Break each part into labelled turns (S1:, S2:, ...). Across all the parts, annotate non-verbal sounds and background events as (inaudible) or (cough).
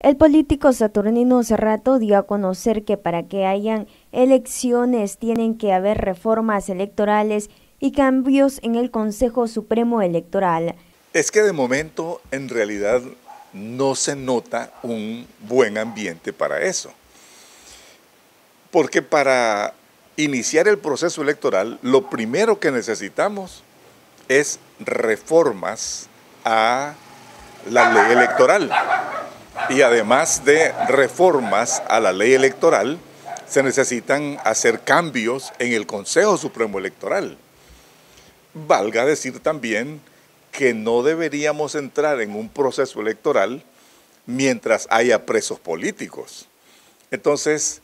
S1: El político saturnino Cerrato dio a conocer que para que hayan elecciones tienen que haber reformas electorales y cambios en el Consejo Supremo Electoral.
S2: Es que de momento en realidad no se nota un buen ambiente para eso. Porque para iniciar el proceso electoral lo primero que necesitamos es reformas a la ley electoral y además de reformas a la ley electoral, se necesitan hacer cambios en el Consejo Supremo Electoral. Valga decir también que no deberíamos entrar en un proceso electoral mientras haya presos políticos. Entonces,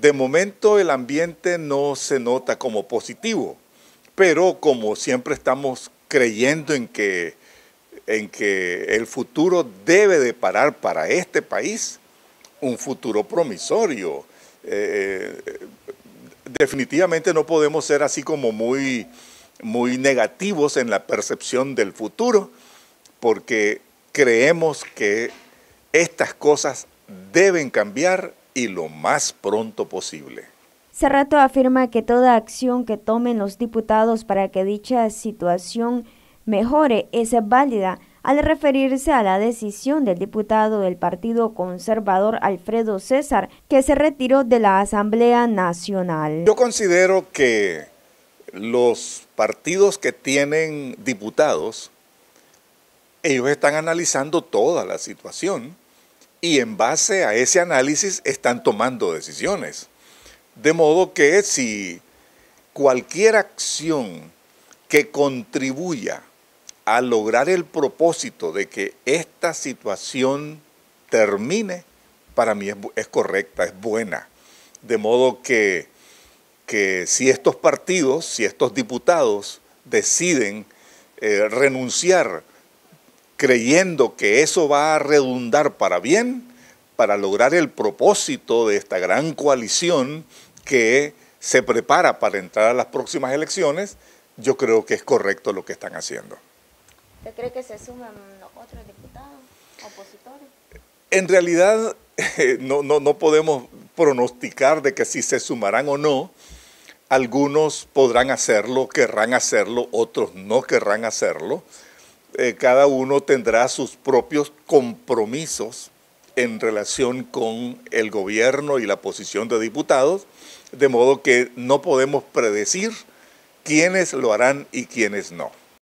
S2: de momento el ambiente no se nota como positivo, pero como siempre estamos creyendo en que en que el futuro debe de parar para este país un futuro promisorio. Eh, eh, definitivamente no podemos ser así como muy, muy negativos en la percepción del futuro, porque creemos que estas cosas deben cambiar y lo más pronto posible.
S1: Cerrato afirma que toda acción que tomen los diputados para que dicha situación Mejore es válida al referirse a la decisión del diputado del Partido Conservador Alfredo César, que se retiró de la Asamblea Nacional. Yo
S2: considero que los partidos que tienen diputados, ellos están analizando toda la situación y en base a ese análisis están tomando decisiones. De modo que si cualquier acción que contribuya a lograr el propósito de que esta situación termine, para mí es, correcta, es buena. De modo que, si estos partidos, si estos diputados deciden eh, renunciar creyendo que eso va a redundar para bien, para lograr el propósito de esta gran coalición que se prepara para entrar a las próximas elecciones, yo creo que es correcto lo que están haciendo.
S1: ¿Usted cree que se suman otros diputados, opositores?
S2: En realidad, (laughs) no, no, no podemos pronosticar de que si se sumarán o no. Algunos podrán hacerlo, querrán hacerlo, otros no querrán hacerlo. Eh, cada uno tendrá sus propios compromisos en relación con el gobierno y la posición de diputados, de modo que no podemos predecir quiénes lo harán y quiénes no.